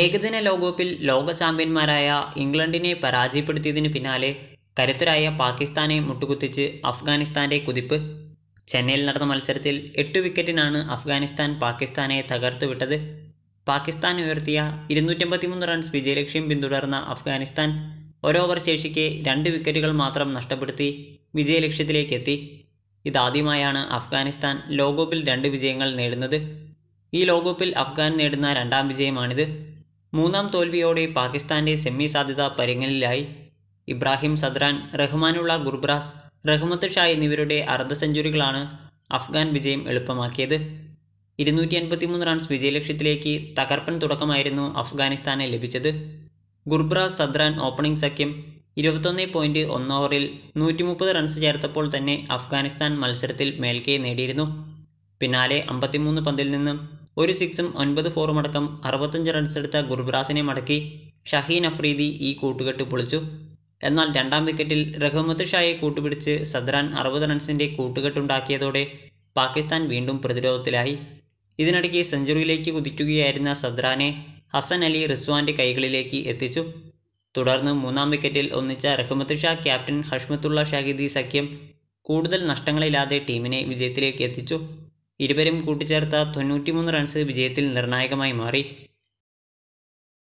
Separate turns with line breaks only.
ഏകദിന ലോകകപ്പിൽ ലോക ചാമ്പ്യന്മാരായ ഇംഗ്ലണ്ടിനെ പരാജയപ്പെടുത്തിയതിന് പിന്നാലെ കരുത്തരായ പാകിസ്ഥാനെ മുട്ടുകുത്തിച്ച് അഫ്ഗാനിസ്ഥാന്റെ കുതിപ്പ് ചെന്നൈയിൽ നടന്ന മത്സരത്തിൽ എട്ട് വിക്കറ്റിനാണ് അഫ്ഗാനിസ്ഥാൻ പാകിസ്ഥാനെ തകർത്തുവിട്ടത് പാകിസ്ഥാൻ ഉയർത്തിയ ഇരുന്നൂറ്റമ്പത്തിമൂന്ന് റൺസ് വിജയലക്ഷ്യം പിന്തുടർന്ന അഫ്ഗാനിസ്ഥാൻ ഓരോവർ ശേഷിക്കെ രണ്ട് വിക്കറ്റുകൾ മാത്രം നഷ്ടപ്പെടുത്തി വിജയലക്ഷ്യത്തിലേക്ക് എത്തി ഇതാദ്യമായാണ് അഫ്ഗാനിസ്ഥാൻ ലോകകപ്പിൽ രണ്ട് വിജയങ്ങൾ നേടുന്നത് ഈ ലോകകപ്പിൽ അഫ്ഗാൻ നേടുന്ന രണ്ടാം വിജയമാണിത് മൂന്നാം തോൽവിയോടെ പാകിസ്ഥാന്റെ സെമി സാധ്യത പരുങ്ങലിലായി ഇബ്രാഹിം സദ്രാൻ റഹ്മാനുള്ള ഗുർബ്രാസ് റഹ്മത്ത് ഷാ എന്നിവരുടെ അർദ്ധ സെഞ്ചുറികളാണ് അഫ്ഗാൻ വിജയം എളുപ്പമാക്കിയത് ഇരുന്നൂറ്റി എൺപത്തിമൂന്ന് റൺസ് വിജയലക്ഷ്യത്തിലേക്ക് തകർപ്പൻ തുടക്കമായിരുന്നു അഫ്ഗാനിസ്ഥാന് ലഭിച്ചത് ഗുർബ്രാസ് സദ്രാൻ ഓപ്പണിംഗ് സഖ്യം ഇരുപത്തൊന്ന് പോയിൻറ്റ് ഒന്ന് ഓവറിൽ നൂറ്റി മുപ്പത് റൺസ് ചേർത്തപ്പോൾ തന്നെ അഫ്ഗാനിസ്ഥാൻ മത്സരത്തിൽ മേൽക്കൈ നേടിയിരുന്നു പിന്നാലെ അമ്പത്തിമൂന്ന് പന്തിൽ നിന്നും ഒരു സിക്സും ഒൻപത് ഫോറും അടക്കം അറുപത്തഞ്ച് റൺസെടുത്ത ഗുർബ്രാസിനെ മടക്കി ഷഹീൻ അഫ്രീദി ഈ കൂട്ടുകെട്ട് പൊളിച്ചു എന്നാൽ രണ്ടാം വിക്കറ്റിൽ റഹ്മത്ത് ഷായെ കൂട്ടുപിടിച്ച് സദ്രാൻ അറുപത് റൺസിൻ്റെ കൂട്ടുകെട്ടുണ്ടാക്കിയതോടെ പാകിസ്ഥാൻ വീണ്ടും പ്രതിരോധത്തിലായി ഇതിനിടയ്ക്ക് സെഞ്ചുറിയിലേക്ക് കുതിക്കുകയായിരുന്ന സദ്രാനെ ഹസൻ അലി റിസ്വാൻ്റെ കൈകളിലേക്ക് എത്തിച്ചു തുടർന്ന് മൂന്നാം വിക്കറ്റിൽ ഒന്നിച്ച റഹ്മത്ത് ഷാ ക്യാപ്റ്റൻ ഹഷ്മത്തുള്ള ഷാഹിദി സഖ്യം കൂടുതൽ നഷ്ടങ്ങളില്ലാതെ ടീമിനെ വിജയത്തിലേക്ക് എത്തിച്ചു ഇരുവരും കൂട്ടിച്ചേർത്ത തൊണ്ണൂറ്റിമൂന്ന് റൺസ് വിജയത്തിൽ നിർണായകമായി മാറി